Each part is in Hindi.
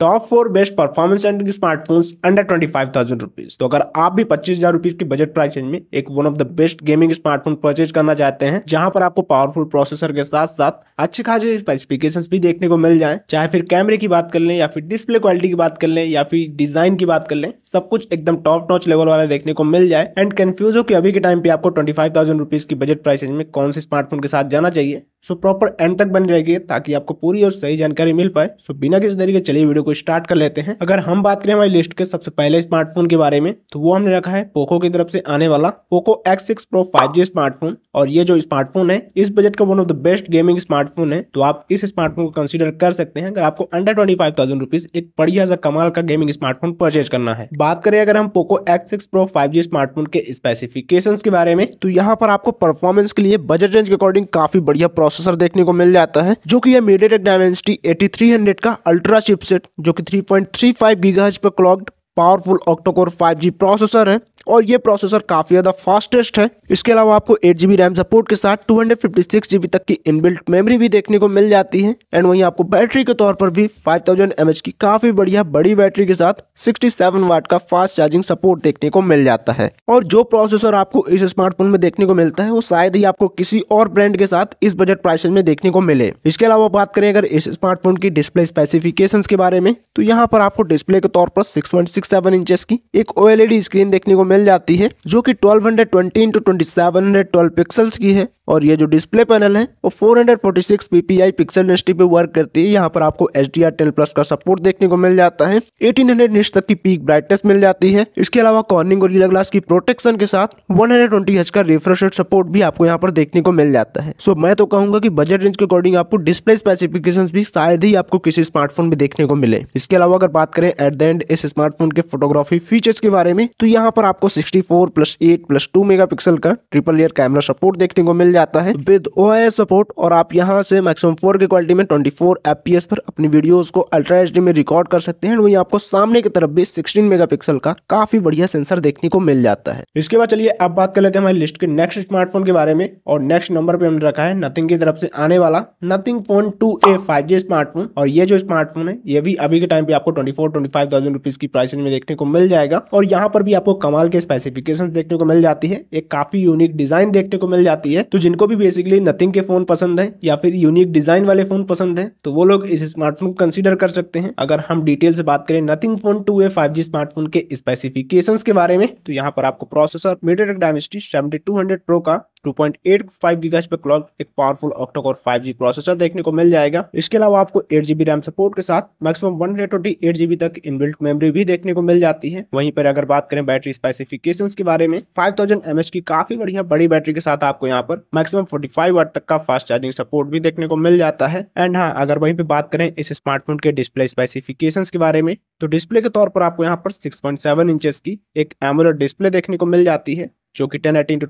top four best performance and smartphones under twenty five thousand rupees तो अगर आप भी पच्चीस हजार रुपीज की बजट प्राइस रेंज में एक one of the best gaming smartphone purchase करना चाहते हैं जहां पर आपको पावरफुल प्रोसेसर के साथ साथ अच्छे खासे स्पेसिफिकेशन भी देखने को मिल जाए चाहे फिर कैमरे की बात कर लें या फिर डिस्प्ले क्वालिटी की बात कर लें या फिर डिजाइन की बात कर लें सब कुछ एकदम टॉप नॉच लेवल वाला देखने को मिल जाए एंड कन्फ्यूज हो कि अभी के टाइम पे आपको ट्वेंटी फाइव थाउजेंड रुपीज की बजट प्राइस रेंज में कौन से स्मार्टफोन के साथ जाना चाहिए सो प्रॉपर एंड तक बनी रहेगी ताकि आपको पूरी और सही जानकारी मिल पाए सो बिना किसी तरीके चलिए वीडियो को स्टार्ट कर लेते हैं अगर हम बात करें हमारी लिस्ट के सबसे पहले स्मार्टफोन के बारे में तो वो हमने रखा है पोको की तरफ से आने वाला Poco X six Pro five smartphone और ये जो स्मार्टफोन है इस बजट का one of the best gaming smartphone है तो आप इस स्मार्टफोन को कंसिडर कर सकते हैं अगर आपको under twenty five thousand rupees एक बढ़िया सा कमाल का गेमिंग स्मार्टफोन परचेज करना है बात करें अगर हम Poco X six Pro five G smartphone के स्पेसिफिकेशन के बारे में तो यहाँ पर आपको परफॉर्मेंस के लिए बजट रेंज के अकॉर्डिंग काफी बढ़िया प्रोसेसर देखने को मिल जाता है जो की MediaTek Dimensity eighty three hundred का अल्ट्रा चिपसेट जो कि 3.35 पॉइंट पर clogged powerful octa-core 5G processor है और ये प्रोसेसर काफ़ी ज़्यादा फास्टेस्ट है इसके अलावा आपको एट रैम सपोर्ट के साथ टू हंड्रेड तक की इनबिल्ट मेमोरी भी देखने को मिल जाती है एंड वहीं आपको बैटरी के तौर पर भी 5000mAh थाउजेंड की काफ़ी बढ़िया बड़ी बैटरी के साथ 67W वाट का फास्ट चार्जिंग सपोर्ट देखने को मिल जाता है और जो प्रोसेसर आपको इस स्मार्टफोन में देखने को मिलता है वो शायद ही आपको किसी और ब्रांड के साथ इस बजट प्राइस में देखने को मिले इसके अलावा बात करें अगर इस स्मार्टफोन की डिस्प्ले स्पेसिफिकेशन के बारे में तो यहाँ पर आपको डिस्प्ले के तौर पर सिक्स सेवन इंचेस की एक ओएलईडी स्क्रीन e देखने को मिल जाती है जो कि 1220 hundred twenty into twenty pixels की है और ये जो डिस्प्ले पैनल है वो 446 पीपीआई पिक्सल नेस्टी पे वर्क करती है यहाँ पर आपको एच डी प्लस का सपोर्ट देखने को मिल जाता है एटीन हंड्रेड तक की पीक ब्राइटनेस मिल जाती है इसके अलावा कॉर्निंग और ग्लास की प्रोटेक्शन के साथ वन हंड्रेड का रिफ्रेश सपोर्ट भी आपको यहाँ पर देखने को मिल जाता है सो मैं तो कहूंगा की बजट रेंज के अकॉर्डिंग आपको डिस्प्ले स्पेसिफिकेशन भी शायद ही आपको किसी स्मार्टफोन में देखने को मिले इसके अलावा अगर बात करें एट द एंड इस स्मार्टफोन के फोटोग्राफी फीचर्स के बारे में तो यहाँ पर आपको 64 plus eight plus two mega का ट्रिपल ईयर कैमरा सपोर्ट देखने को मिल जाता है विद ओ सपोर्ट और आप यहाँ से मैक्सिमम फोर की क्वालिटी में ट्वेंटी फोर पर अपनी वीडियोज को अल्ट्रा एच में रिकॉर्ड कर सकते हैं वही आपको सामने की तरफ भी सिक्सटीन मेगा का काफी बढ़िया सेंसर देखने को मिल जाता है इसके बाद चलिए अब बात कर लेते हैं हमारी लिस्ट के नेक्स्ट स्मार्टफोन के बारे में और नेक्स्ट नंबर पे हमने रखा है नथिंग की तरफ से आने वाला nothing phone two A five smartphone और ये जो स्मार्टफोन है ये भी अभी के टाइम पे आपको twenty four twenty five thousand rupees की प्राइस में देखने को मिल जाएगा और यहाँ पर भी आपको कमाल के स्पेसिफिकेशन देखने को मिल जाती है एक काफी यूनिक डिजाइन देखने को मिल जाती है तो जिनको भी बेसिकली नथिंग के फोन पसंद है या फिर यूनिक डिजाइन वाले फोन पसंद है तो वो लोग इस स्मार्टफोन को कंसिडर कर सकते हैं अगर हम डिटेल से बात करें nothing phone two A five smartphone के स्पेसिफिकेशन के बारे में तो यहाँ पर आपको processor media Dimensity seventy pro का टू पॉइंट एट पे क्लॉक एक पावरफुल ऑक्टोकोर फाइव प्रोसेसर देखने को मिल जाएगा इसके अलावा आपको एट जीबी रैम सपोर्ट के साथ मैक्सिमम वन हंड्रेड जीबी तक इनबिल्ट मेमोरी भी देखने को मिल जाती है वहीं पर अगर बात करें बैटरी स्पेसिफिकेशन के बारे में फाइव थाउजेंड एम एच की काफी बढ़िया बड़ी बैटरी के साथ आपको यहाँ पर मैक्सिमम फोर्टी फाइव वाट तक का फास्ट चार्जिंग सपोर्ट भी देखने को मिल जाता है एंड हाँ अगर वहीं पे बात करें इस स्मार्टफोन के डिस्प्ले स्पेसिफिकेशन के बारे में तो डिस्प्ले के तौर पर आपको यहाँ पर सिक्स पॉइंट सेवन इंचेस की एक एमुलर डिस्प्ले देखने को मिल जाती है जो कि 1080 टू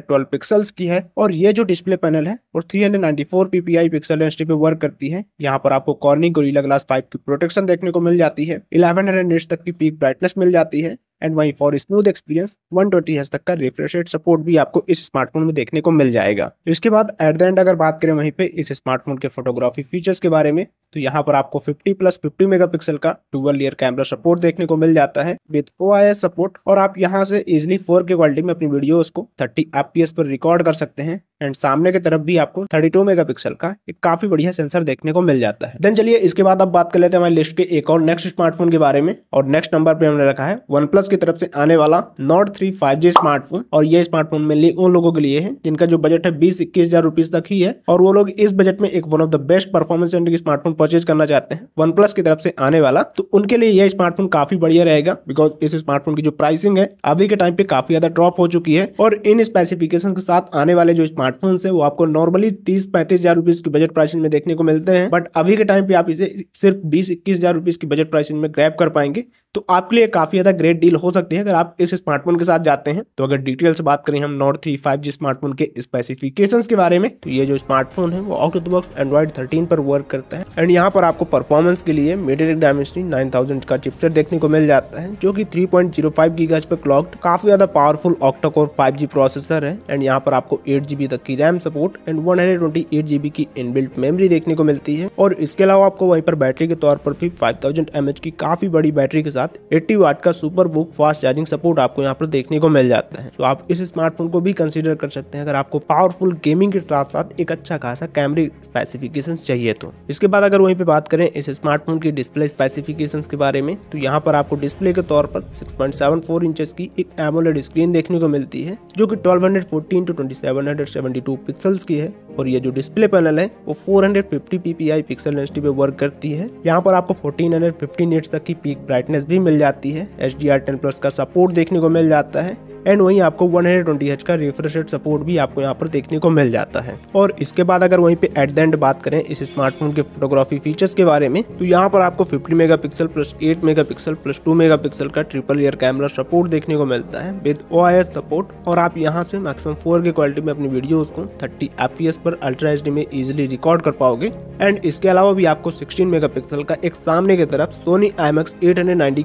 ट्वेल्व पिक्सल्स की है और ये जो डिस्प्ले पैनल है और 394 पीपीआई पिक्सल पे वर्क करती है यहाँ पर आपको कॉर्निंग गोरिल्ला ग्लास 5 की प्रोटेक्शन देखने को मिल जाती है 1100 हंड्रेड तक की पीक ब्राइटनेस मिल जाती है एंड वहीं फॉर स्मूथ एक्सपीरियंस 120 ट्वेंटी तक का रिफ्रेश रेट सपोर्ट भी आपको इस स्मार्टफोन में देखने को मिल जाएगा तो इसके बाद एट द एंड अगर बात करें वहीं पे इस स्मार्टफोन के फोटोग्राफी फीचर्स के बारे में तो यहाँ पर आपको 50 प्लस 50 मेगापिक्सल का डुअल ईयर कैमरा सपोर्ट देखने को मिल जाता है विद ओ सपोर्ट और आप यहाँ से इजिली फोर के क्वालिटी में अपनी वीडियोस को थर्टी एफ पर रिकॉर्ड कर सकते हैं एंड सामने की तरफ भी आपको 32 मेगापिक्सल का एक काफी बढ़िया सेंसर देखने को मिल जाता है देन चलिए इसके बाद अब बात कर लेते हैं हमारी लिस्ट के एक और नेक्स्ट स्मार्टफोन के बारे में और नेक्स्ट नंबर पे हमने रखा है वन प्लस की तरफ से आने वाला note three five G smartphone और ये स्मार्टफोन मेनली उन लोगों के लिए है जिनका जो बजट है बीस इक्कीस हजार रुपीज तक ही है और वो लोग इस बजट में एक one of the best performance and smartphone purchase करना चाहते हैं वन प्लस की तरफ से आने वाला तो उनके लिए यह स्मार्टफोन काफी बढ़िया रहेगा बिकॉज इस स्मार्टफोन की जो प्राइसिंग है अभी के टाइम पे काफी ज्यादा ड्रॉप हो चुकी है और इन स्पेसिफिकेशन के साथ आने वाले जो स्मार्ट स्मार्टफोन है वो आपको नॉर्मली तीस पैंतीस हजार रुपीज की बजट प्राइसिंग में देखने को मिलते हैं बट अभी के टाइम पे आप इसे सिर्फ बीस इक्कीस हजार रुपीज की बजट प्राइसिंग में ग्रैप कर पाएंगे तो आपके लिए काफ़ी ज़्यादा ग्रेट डील हो सकती है अगर आप इस स्मार्टफोन के साथ जाते हैं तो अगर डिटेल से बात करें हम note three five G smartphone के स्पेसिफिकेशन के बारे में तो ये जो स्मार्टफोन है वो out of the box Android thirteen पर वर्क करता है एंड यहाँ पर आपको परफॉर्मेंस के लिए मीडियटेक डायमेंसनी नाइन थाउजेंड का चिपचर देखने को मिल जाता है जो की थ्री पॉइंट जीरो फाइव की पर क्लॉक्ड काफ़ी ज़्यादा powerful octacore five G processor है एंड यहाँ पर आपको एट जी बी तक की RAM support and one hundred twenty eight की इनबिल्ट मेमोरी देखने को मिलती है और इसके अलावा आपको वहीं पर बैटरी के तौर पर भी फाइव थाउजेंड की काफ़ी बड़ी बैटरी के साथ साथ 80 वाट का सुपर बुक फास्ट चार्जिंग सपोर्ट आपको यहाँ पर देखने को मिल जाता है तो आप इस स्मार्टफोन को भी कंसिडर कर सकते हैं अगर आपको पावरफुल गेमिंग के साथ साथ एक अच्छा खासा कैमरे स्पेसिफिकेशन चाहिए तो इसके बाद अगर वहीं पर बात करें इस स्मार्टफोन की डिस्प्ले स्पेसिफिकेशन के बारे में तो यहाँ पर आपको डिस्प्ले के तौर पर सिक्स इंचेस की एक एमोलेड स्क्रीन देखने को मिलती है जो कि twelve hundred fourteen two twenty pixels की है और ये जो डिस्प्ले पैनल है वो 450 ppi पिक्सल डेंसिटी पे वर्क करती है यहाँ पर आपको 1450 हंड्रेड तक की पीक ब्राइटनेस भी मिल जाती है एच डी प्लस का सपोर्ट देखने को मिल जाता है एंड वहीं आपको 120 हंड्रेड का रिफ्रेश रेट सपोर्ट भी आपको यहाँ पर देखने को मिल जाता है और इसके बाद अगर वहीं पे एट द एंड बात करें इस स्मार्टफोन के फोटोग्राफी फीचर्स के बारे में तो यहाँ पर आपको 50 megapixel plus 8 megapixel plus 2 megapixel का ट्रिपल ईयर कैमरा सपोर्ट देखने को मिलता है विद ओ सपोर्ट और आप यहाँ से मैक्सिमम फोर के क्वालिटी में अपनी वीडियोज को थर्टी एफ पर अल्ट्रा एच में इजिली रिकॉर्ड कर पाओगे एंड इसके अलावा भी आपको सिक्सटीन मेगा का एक सामने की तरफ सोनी आई एम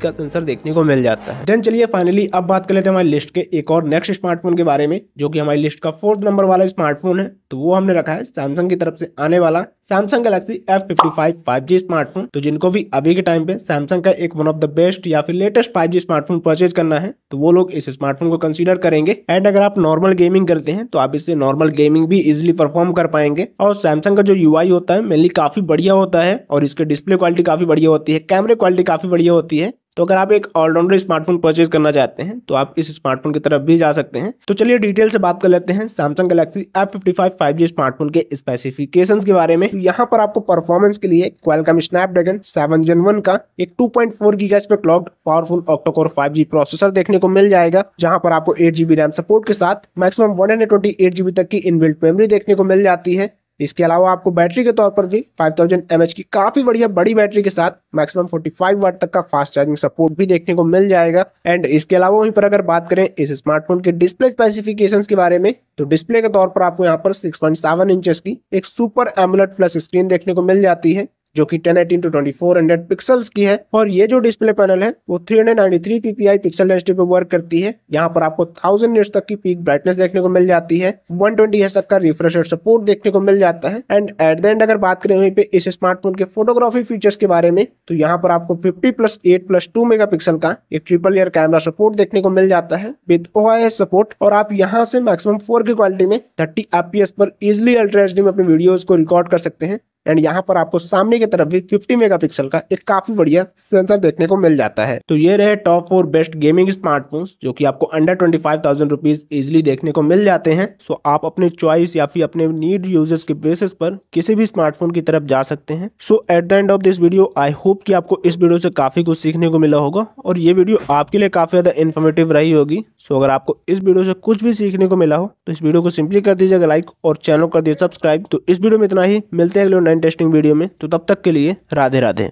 का सेंसर देखने को मिल जाता है देन चलिए फाइनली अब बात कर लेते हैं हमारे लिस्ट के एक और नेक्स्ट स्मार्टफोन के बारे में जो कि हमारी लिस्ट का फोर्थ नंबर वाला स्मार्टफोन है तो वो हमने रखा है सैमसंग की तरफ से आने वाला Samsung Galaxy F fifty five five G smartphone तो जिनको भी अभी के टाइम पे सैमसंग का एक वन ऑफ द बेस्ट या फिर latest five G smartphone purchase करना है तो वो लोग इस स्मार्टफोन को कंसिडर करेंगे एंड अगर आप नॉर्मल गेमिंग करते हैं तो आप इससे नॉर्मल गेमिंग भी इजिली परफॉर्म कर पाएंगे और सैमसंग का जो यू होता है मेनली काफी बढ़िया होता है और इसके डिस्प्ले क्वालिटी काफी बढ़िया होती है कैमरे क्वालिटी काफी बढ़िया होती है तो अगर आप एक ऑलराउंडर स्मार्टफोन परचेज करना चाहते हैं तो आप इस स्मार्टफोन की तरफ भी जा सकते हैं तो चलिए डिटेल से बात कर लेते हैं Samsung Galaxy F fifty five five G smartphone के स्पेसिफिकेशन के बारे में तो यहाँ पर आपको परफॉर्मेंस के लिए Qualcomm Snapdragon seven gen one का एक टू पॉइंट फोर की पे clocked powerful octacore five G processor देखने को मिल जाएगा जहाँ पर आपको एट जीबी रैम सपोर्ट के साथ maximum one hundred twenty eight GB तक की इनबिल्ट मेमोरी देखने को मिल जाती है इसके अलावा आपको बैटरी के तौर पर भी 5000 थाउजेंड की काफ़ी बढ़िया बड़ी बैटरी के साथ मैक्सिमम 45 वाट तक का फास्ट चार्जिंग सपोर्ट भी देखने को मिल जाएगा एंड इसके अलावा वहीं पर अगर बात करें इस स्मार्टफोन के डिस्प्ले स्पेसिफिकेशंस के बारे में तो डिस्प्ले के तौर पर आपको यहाँ पर 6.7 इंचेस की एक सुपर एमुलेट प्लस स्क्रीन देखने को मिल जाती है जो कि 1080 एटीन टू ट्वेंटी पिक्सल की है और ये जो डिस्प्ले पैनल है वो 393 ppi पिक्सल डेंसिटी पे वर्क करती है यहाँ पर आपको 1000 निट्स तक की पीक ब्राइटनेस देखने को मिल जाती है 120 ट्वेंटी तक का रिफ्रेश रेट सपोर्ट देखने को मिल जाता है एंड एट द एंड अगर बात करें वहीं पे इस स्मार्टफोन के फोटोग्राफी फीचर्स के बारे में तो यहाँ पर आपको fifty plus eight plus two mega का एक ट्रिपल ईयर कैमरा सपोर्ट देखने को मिल जाता है विद ओ सपोर्ट और आप यहाँ से मैक्सिमम फोर की क्वालिटी में थर्टी एपीएस पर इजिली अल्ट्रा एच में अपनी वीडियोज को रिकॉर्ड कर सकते हैं एंड यहाँ पर आपको सामने की तरफ भी 50 मेगापिक्सल का एक काफी बढ़िया सेंसर देखने को मिल जाता है तो ये रहे top four best gaming smartphone जो कि आपको under twenty five thousand rupees easily देखने को मिल जाते हैं सो आप अपने चॉइस या फिर अपने नीड यूजर्स के बेसिस पर किसी भी स्मार्टफोन की तरफ जा सकते हैं so at the end of this video I hope कि आपको इस वीडियो से काफी कुछ सीखने को मिला होगा और ये वीडियो आपके लिए काफी ज्यादा इन्फॉर्मेटिव रही होगी सो अगर आपको इस वीडियो से कुछ भी सीखने को मिला हो तो इस वीडियो को सिंपली कर दीजिएगा लाइक और चैनल कर दीजिए सब्सक्राइब तो इस वीडियो में इतना ही मिलते हैं ऑनलाइन टेस्टिंग वीडियो में तो तब तक के लिए राधे राधे